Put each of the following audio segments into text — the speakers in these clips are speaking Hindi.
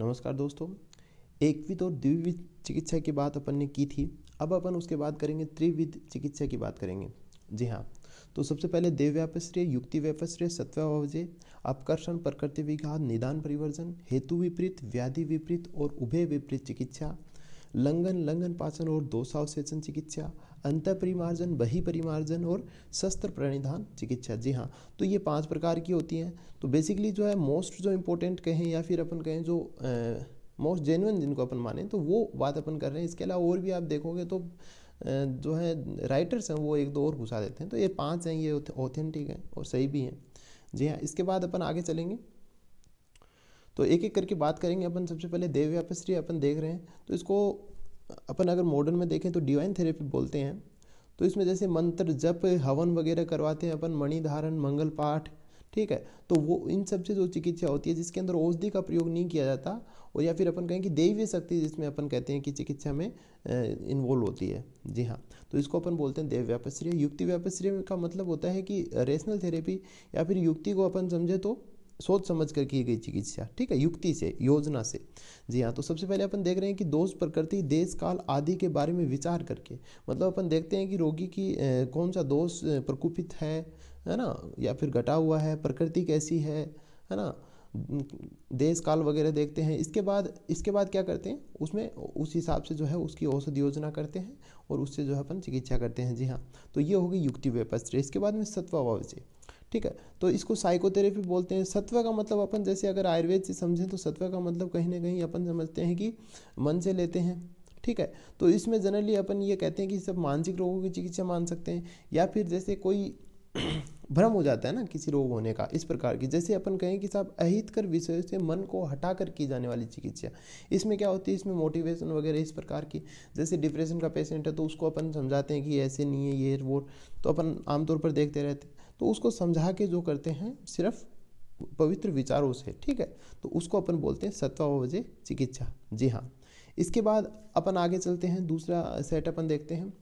नमस्कार दोस्तों एकविध और द्विविध चिकित्सा की बात अपन ने की थी अब अपन उसके बाद करेंगे त्रिविध चिकित्सा की बात करेंगे जी हाँ तो सबसे पहले देव व्यापश्रेय युक्ति व्यापश्रेय सत्वावजय अपकर्षण प्रकृति विघात निदान परिवर्जन हेतु विपरीत व्याधि विपरीत और उभय विपरीत चिकित्सा लंगन लंगन पाचन और दोषावसेचन चिकित्सा अंत परिमार्जन बही परिमार्जन और शस्त्र प्रणिधान चिकित्सा जी हाँ तो ये पांच प्रकार की होती हैं तो बेसिकली जो है मोस्ट जो इम्पोर्टेंट कहें या फिर अपन कहें जो मोस्ट जेनुअन जिनको अपन माने तो वो बात अपन कर रहे हैं इसके अलावा और भी आप देखोगे तो जो है राइटर्स हैं वो एक दो और घुसा देते हैं तो ये पाँच हैं ये ऑथेंटिक हैं और सही भी हैं जी हाँ इसके बाद अपन आगे चलेंगे तो एक एक करके बात करेंगे अपन सबसे पहले देव व्यापस्त्री अपन देख रहे हैं तो इसको अपन अगर मॉडर्न में देखें तो डिवाइन थेरेपी बोलते हैं तो इसमें जैसे मंत्र जप हवन वगैरह करवाते हैं अपन मणि धारण मंगल पाठ ठीक है तो वो इन सब से जो चिकित्सा होती है जिसके अंदर औषधि का प्रयोग नहीं किया जाता और या फिर अपन कहें कि देवी शक्ति जिसमें अपन कहते हैं कि चिकित्सा में इन्वॉल्व होती है जी हाँ तो इसको अपन बोलते हैं देव व्यापस्त्रीय युक्ति व्यापस्त्रीय का मतलब होता है कि रेशनल थेरेपी या फिर युक्ति को अपन समझे तो सोच समझ कर की गई चिकित्सा ठीक है युक्ति से योजना से जी हाँ तो सबसे पहले अपन देख रहे हैं कि दोष प्रकृति देश काल आदि के बारे में विचार करके मतलब अपन देखते हैं कि रोगी की कौन सा दोष प्रकोपित है है ना या फिर घटा हुआ है प्रकृति कैसी है है ना देश काल वगैरह देखते हैं इसके बाद इसके बाद क्या करते हैं उसमें उस हिसाब से जो है उसकी औषध योजना करते हैं और उससे जो है अपन चिकित्सा करते हैं जी हाँ तो ये होगी युक्ति व्यपस्त्र इसके बाद में सत्वा से ठीक है तो इसको साइकोथेरेपी बोलते हैं सत्व का मतलब अपन जैसे अगर आयुर्वेद से समझें तो सत्व का मतलब कहीं ना कहीं अपन समझते हैं कि मन से लेते हैं ठीक है तो इसमें जनरली अपन ये कहते हैं कि सब मानसिक रोगों की चिकित्सा मान सकते हैं या फिर जैसे कोई भ्रम हो जाता है ना किसी रोग होने का इस प्रकार की जैसे अपन कहें कि साहब अहित कर विषयों से मन को हटा कर की जाने वाली चिकित्सा इसमें क्या होती है इसमें मोटिवेशन वगैरह इस प्रकार की जैसे डिप्रेशन का पेशेंट है तो उसको अपन समझाते हैं कि ऐसे नहीं है ये वो तो अपन आमतौर पर देखते रहते हैं तो उसको समझा के जो करते हैं सिर्फ पवित्र विचारों से ठीक है तो उसको अपन बोलते हैं सत्वा बजे चिकित्सा जी हाँ इसके बाद अपन आगे चलते हैं दूसरा सेट अपन देखते हैं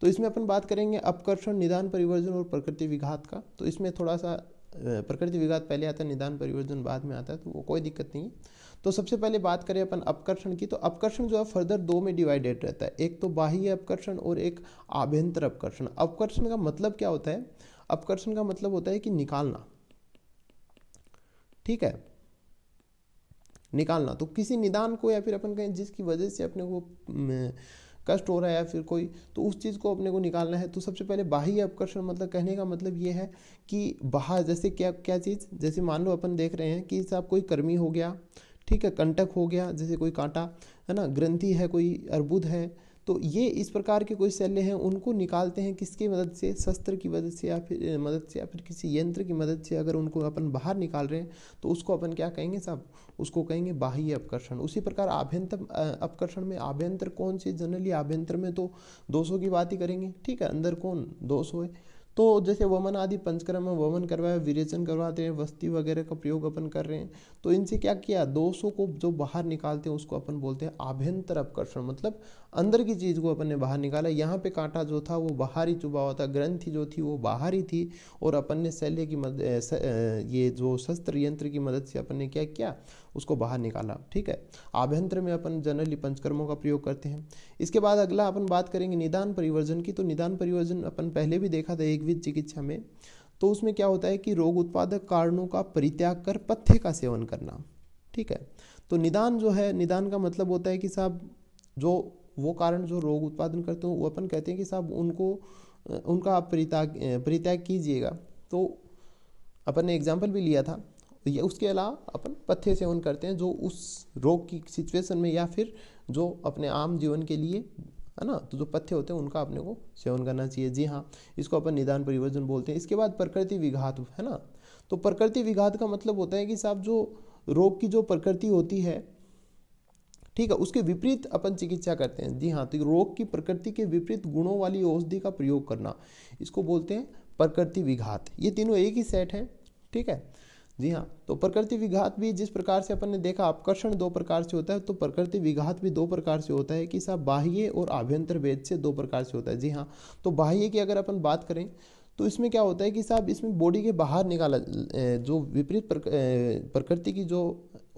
तो इसमें अपन बात करेंगे अपकर्षण निदान परिवर्जन और प्रकृति विघात का तो इसमें थोड़ा सा प्रकृति विघात पहले आता है निदान परिवर्जन बाद में आता है तो वो कोई दिक्कत नहीं है तो सबसे पहले बात करें अपन अपकर्षण की तो अपकर्षण जो है फर्दर दो में डिवाइडेड रहता है एक तो बाह्य अपकर्षण और एक आभ्यंतर अपकर्षण अपकर्षण का मतलब क्या होता है अपकर्षण का मतलब होता है कि निकालना ठीक है निकालना तो किसी निदान को या फिर अपन कहें जिसकी वजह से अपने को कष्ट हो रहा है या फिर कोई तो उस चीज़ को अपने को निकालना है तो सबसे पहले बाह्य अपकर्षण मतलब कहने का मतलब ये है कि बाहर जैसे क्या क्या चीज़ जैसे मान लो अपन देख रहे हैं कि साहब कोई कर्मी हो गया ठीक है कंटक हो गया जैसे कोई कांटा है ना ग्रंथि है कोई अर्बुद है तो ये इस प्रकार के कोई शल्य हैं उनको निकालते हैं किसकी मदद से शस्त्र की मदद से या फिर मदद से या फिर किसी यंत्र की मदद से अगर उनको अपन बाहर निकाल रहे हैं तो उसको अपन क्या कहेंगे साहब उसको कहेंगे बाह्य अपकर्षण उसी प्रकार आभ्यंतर अपकर्षण में आभ्यंतर कौन से जनरली आभ्यंतर में तो दोषों की बात ही करेंगे ठीक है अंदर कौन 200 है तो जैसे वमन आदि पंचक्रम में वमन करवाए विरेचन करवाते हैं वस्ती वगैरह का प्रयोग अपन कर रहे हैं तो इनसे क्या किया दोषों को जो बाहर निकालते हैं उसको अपन बोलते हैं आभ्यंतर अपकर्षण मतलब अंदर की चीज़ को अपन ने बाहर निकाला यहाँ पे कांटा जो था वो बाहर ही चुबा हुआ था ग्रंथि जो थी वो बाहर ही थी और अपन ने शैल्य की मद ये जो शस्त्र यंत्र की मदद से अपन ने क्या किया उसको बाहर निकाला ठीक है आभ्यंतर में अपन जनरली पंचकर्मों का प्रयोग करते हैं इसके बाद अगला अपन बात करेंगे निदान परिवर्जन की तो निदान परिवर्जन अपन पहले भी देखा था एकविध चिकित्सा में तो उसमें क्या होता है कि रोग उत्पादक कारणों का परित्याग कर पथ्य का सेवन करना ठीक है तो निदान जो है निदान का मतलब होता है कि साहब जो वो कारण जो रोग उत्पादन करते हो वो अपन कहते हैं कि साहब उनको उनका आप परित्याग परित्याग कीजिएगा तो अपन ने एग्जाम्पल भी लिया था ये उसके अलावा अपन पथ्य सेवन करते हैं जो उस रोग की सिचुएशन में या फिर जो अपने आम जीवन के लिए है ना तो जो पथ्य होते हैं उनका अपने को सेवन करना चाहिए जी हाँ इसको अपन निदान परिवर्जन बोलते हैं इसके बाद प्रकृति विघात है ना तो प्रकृति विघात का मतलब होता है कि साहब जो रोग की जो प्रकृति होती है ठीक है उसके विपरीत अपन चिकित्सा करते हैं जी हाँ तो रोग की प्रकृति के विपरीत गुणों वाली औषधि का प्रयोग करना इसको बोलते हैं प्रकृति विघात ये तीनों एक ही सेट है ठीक है जी हाँ तो प्रकृति विघात भी जिस प्रकार से अपन ने देखा आकर्षण दो प्रकार से होता है तो प्रकृति विघात भी दो प्रकार से होता है कि साहब बाह्य और आभ्यंतर वेद से दो प्रकार से होता है जी हाँ तो बाह्य की अगर अपन बात करें तो इसमें क्या होता है कि साहब इसमें बॉडी के बाहर निकाला जो विपरीत प्रकृति की जो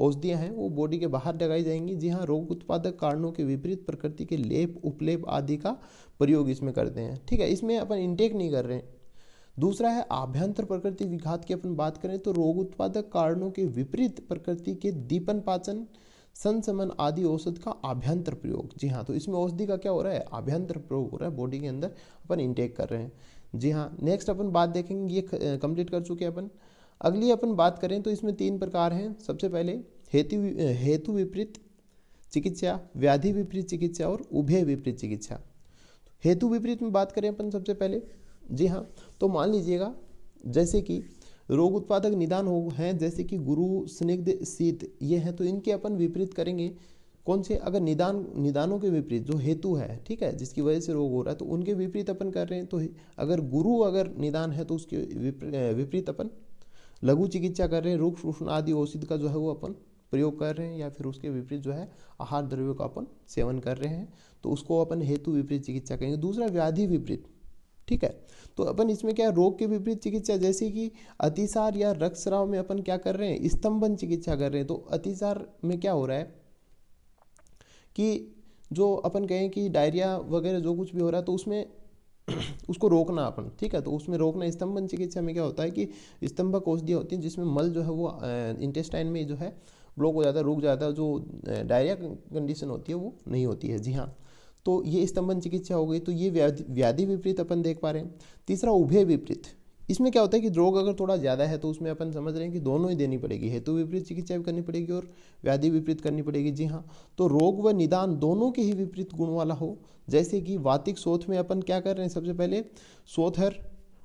औषधियाँ हैं वो बॉडी के बाहर लगाई जाएंगी जी हाँ रोग उत्पादक कारणों के विपरीत प्रकृति के लेप उपलेप आदि का प्रयोग इसमें करते हैं ठीक है इसमें अपन इंटेक नहीं कर रहे हैं दूसरा है आभ्यंतर प्रकृति विघात की अपन बात करें तो रोग उत्पादक कारणों के विपरीत प्रकृति के दीपन पाचन संसमन आदि औषध का आभ्यंतर प्रयोग जी हाँ तो इसमें औषधि का क्या हो रहा है आभ्यंतर प्रयोग हो रहा है बॉडी के अंदर अपन इंटेक कर रहे हैं जी हाँ नेक्स्ट अपन बात देखेंगे ये कंप्लीट कर चुके हैं अपन अगली अपन बात करें तो इसमें तीन प्रकार हैं सबसे पहले हेतु हेतु विपरीत चिकित्सा व्याधि विपरीत चिकित्सा और उभय विपरीत चिकित्सा हेतु विपरीत में बात करें अपन सबसे पहले जी हाँ तो मान लीजिएगा जैसे कि रोग उत्पादक निदान हो हैं जैसे कि गुरु स्निग्ध शीत ये हैं तो इनके अपन विपरीत करेंगे कौन से अगर निदान निदानों के विपरीत जो हेतु है ठीक है जिसकी वजह से रोग हो रहा है तो उनके विपरीत अपन कर रहे हैं तो अगर गुरु अगर निदान है तो उसके विपरीत अपन लघु चिकित्सा कर रहे हैं रूक्ष उष्ण आदि औषधि का जो है वो अपन प्रयोग कर रहे हैं या फिर उसके विपरीत जो है आहार द्रव्यों का अपन सेवन कर रहे हैं तो उसको अपन हेतु विपरीत चिकित्सा कहेंगे दूसरा व्याधि विपरीत ठीक है तो अपन इसमें क्या रोग के विपरीत चिकित्सा जैसे कि अतिसार या रक्तस्राव में अपन क्या कर रहे हैं स्तंभन चिकित्सा कर रहे हैं तो अतिसार में क्या हो रहा है कि जो अपन कहें कि डायरिया वगैरह जो कुछ भी हो रहा है तो उसमें उसको रोकना अपन ठीक है तो उसमें रोकना स्तंभन चिकित्सा में क्या होता है कि स्तंभ औषधियाँ होती हैं जिसमें मल जो है वो इंटेस्टाइन में जो है ब्लॉक हो जाता है रुक जाता है जो डायरिया कंडीशन होती है वो नहीं होती है जी हाँ तो ये स्तंभन चिकित्सा हो गई तो ये व्याधि व्याधि विपरीत अपन देख पा रहे हैं तीसरा उभय विपरीत इसमें क्या होता है कि रोग अगर थोड़ा ज़्यादा है तो उसमें अपन समझ रहे हैं कि दोनों ही देनी पड़ेगी हेतु विपरीत चिकित्सा भी करनी पड़ेगी और व्याधि विपरीत करनी पड़ेगी जी हाँ तो रोग व निदान दोनों के ही विपरीत गुण वाला हो जैसे कि वातिक शोथ में अपन क्या कर रहे हैं सबसे पहले शोथर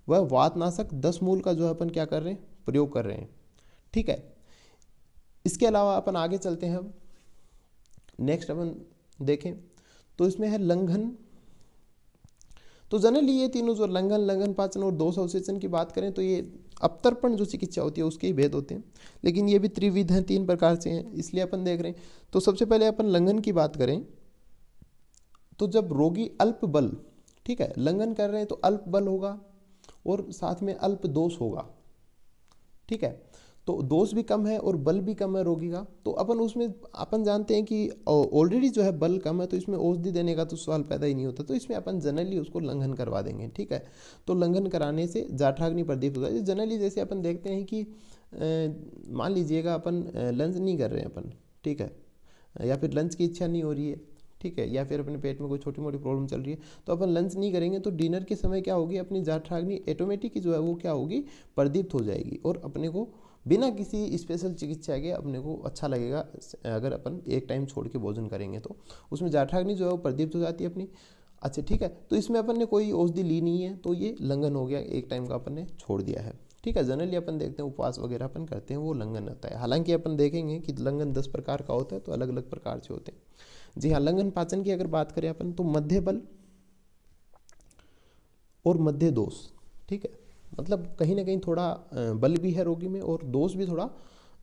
व वातनाशक दस मूल का जो है अपन क्या कर रहे हैं प्रयोग कर रहे हैं ठीक है इसके अलावा अपन आगे चलते हैं हम नेक्स्ट अपन देखें तो इसमें है लंघन तो जनरली ये तीनों जो लंघन लंघन पाचन और दोष अवशेषण की बात करें तो ये अपतर्पण जो चिकित्सा होती है उसके ही भेद होते हैं लेकिन ये भी त्रिविध हैं तीन प्रकार से हैं इसलिए अपन देख रहे हैं तो सबसे पहले अपन लंघन की बात करें तो जब रोगी अल्प बल ठीक है लंघन कर रहे हैं तो अल्प बल होगा और साथ में अल्प दोष होगा ठीक है तो दोष भी कम है और बल भी कम है रोगी का तो अपन उसमें अपन जानते हैं कि ऑलरेडी जो है बल कम है तो इसमें औषधि देने का तो सवाल पैदा ही नहीं होता तो इसमें अपन जनरली उसको लंघन करवा देंगे ठीक है तो लंघन कराने से जाठराग्नि प्रदीप होता है जनरली जैसे अपन देखते हैं कि मान लीजिएगा अपन लंच नहीं कर रहे हैं अपन ठीक है या फिर लंच की इच्छा नहीं हो रही है ठीक है या फिर अपने पेट में कोई छोटी मोटी प्रॉब्लम चल रही है तो अपन लंच नहीं करेंगे तो डिनर के समय क्या होगी अपनी जाठराग्नि ऑटोमेटिक जो है वो क्या होगी प्रदीप्त हो जाएगी और अपने को बिना किसी स्पेशल चिकित्सा के अपने को अच्छा लगेगा अगर अपन एक टाइम छोड़ के भोजन करेंगे तो उसमें जाठाग्नि जो है वो प्रदीप्त हो जाती है अपनी अच्छा ठीक है तो इसमें अपन ने कोई औषधि ली नहीं है तो ये लंघन हो गया एक टाइम का अपन ने छोड़ दिया है ठीक है जनरली अपन देखते हैं उपवास वगैरह अपन करते हैं वो लंघन होता है हालांकि अपन देखेंगे कि लंघन दस प्रकार का होता है तो अलग अलग प्रकार से होते हैं जी हाँ लंघन पाचन की अगर बात करें अपन तो मध्य बल और मध्य दोष ठीक है मतलब कहीं ना कहीं थोड़ा बल भी है रोगी में और दोष भी थोड़ा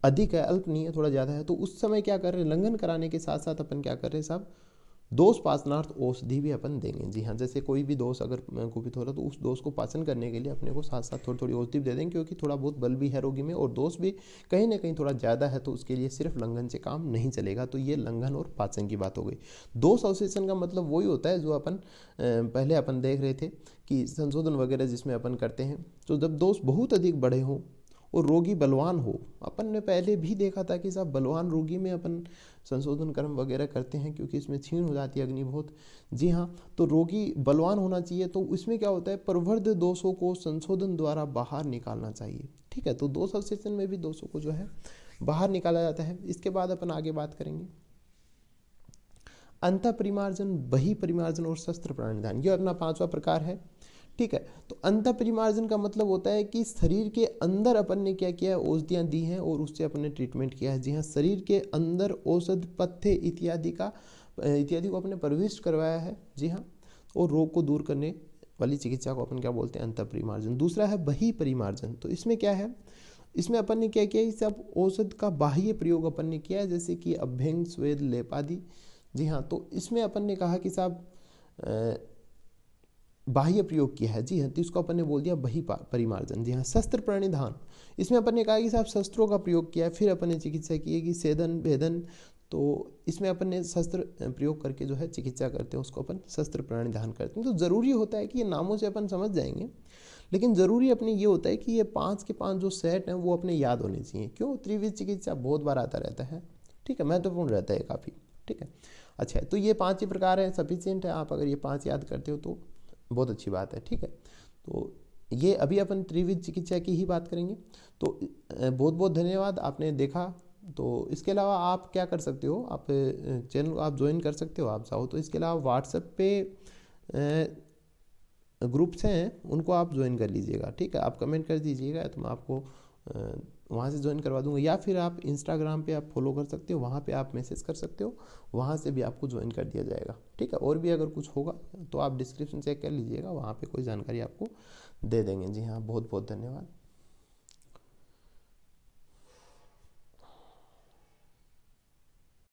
अधिक है अल्प नहीं है थोड़ा ज़्यादा है तो उस समय क्या कर रहे हैं लंघन कराने के साथ साथ अपन क्या कर रहे हैं साहब दोष पाचनार्थ औषधि भी अपन देंगे जी हाँ जैसे कोई भी दोष अगर कुपित हो रहा तो उस दोष को पाचन करने के लिए अपने को साथ साथ थोड़ी थोड़ी औषधि दे देंगे क्योंकि थोड़ा बहुत बल भी है रोगी में और दोष भी कहीं ना कहीं थोड़ा ज़्यादा है तो उसके लिए सिर्फ लंघन से काम नहीं चलेगा तो ये लंघन और पाचन की बात हो गई दोष अवशेषण का मतलब वही होता है जो अपन पहले अपन देख रहे थे कि संशोधन वगैरह जिसमें अपन करते हैं तो जब दोष बहुत अधिक बढ़े हों वो रोगी बलवान हो अपन ने पहले भी देखा था कि साहब बलवान रोगी में अपन संशोधन कर्म वगैरह करते हैं क्योंकि इसमें छीण हो जाती है बहुत जी हाँ तो रोगी बलवान होना चाहिए तो इसमें क्या होता है प्रवर्ध दोषों को संशोधन द्वारा बाहर निकालना चाहिए ठीक है तो दो अवशेषण में भी दोषों को जो है बाहर निकाला जाता है इसके बाद अपन आगे बात करेंगे अंत परिमार्जन बही परिमार्जन और शस्त्र प्राणिधान ये अपना पांचवा प्रकार है ठीक है तो अंत परिमार्जन का मतलब होता है कि शरीर के अंदर अपन ने क्या किया है औषधियाँ दी हैं और उससे अपन ने ट्रीटमेंट किया है जी हाँ शरीर के अंदर औषध पथ्य इत्यादि का इत्यादि को अपने प्रविष्ट करवाया है जी हाँ और रोग को दूर करने वाली चिकित्सा को अपन क्या बोलते हैं अंत परिमार्जन दूसरा है बही परिमार्जन तो इसमें क्या है इसमें अपन ने क्या किया इस सब औषध का बाह्य प्रयोग अपन ने किया है जैसे कि अभ्यंग स्वेद लेप आदि जी हाँ तो इसमें अपन ने कहा कि साहब बाह्य प्रयोग किया है जी हाँ तो इसको अपन ने बोल दिया बही परिमार्जन जी हाँ शस्त्र प्रणिधान इसमें अपन ने कहा कि साहब शस्त्रों का प्रयोग किया है फिर अपन ने चिकित्सा की है कि सेदन भेदन तो इसमें अपन ने शस्त्र प्रयोग करके जो है चिकित्सा करते हैं उसको अपन शस्त्र प्रणिधान करते हैं तो ज़रूरी होता है कि ये नामों से अपन समझ जाएंगे लेकिन ज़रूरी अपने ये होता है कि ये पाँच के पाँच जो सेट हैं वो अपने याद होने चाहिए क्यों त्रिविध चिकित्सा बहुत बार आता रहता है ठीक है महत्वपूर्ण रहता है काफ़ी ठीक है अच्छा तो ये पाँच ही प्रकार है सफिशियंट है आप अगर ये पाँच याद करते हो तो बहुत अच्छी बात है ठीक है तो ये अभी अपन त्रिविध चिकित्सा की ही बात करेंगे तो बहुत बहुत धन्यवाद आपने देखा तो इसके अलावा आप क्या कर सकते हो आप चैनल आप ज्वाइन कर सकते हो आप चाहो तो इसके अलावा व्हाट्सएप पे ग्रुप्स हैं उनको आप ज्वाइन कर लीजिएगा ठीक है आप कमेंट कर दीजिएगा तो मैं आपको वहाँ से ज्वाइन करवा दूंगा या फिर आप इंस्टाग्राम पे आप फॉलो कर सकते हो वहाँ पे आप मैसेज कर सकते हो वहाँ से भी आपको ज्वाइन कर दिया जाएगा ठीक है और भी अगर कुछ होगा तो आप डिस्क्रिप्शन चेक कर लीजिएगा वहाँ पे कोई जानकारी आपको दे देंगे जी हाँ बहुत बहुत धन्यवाद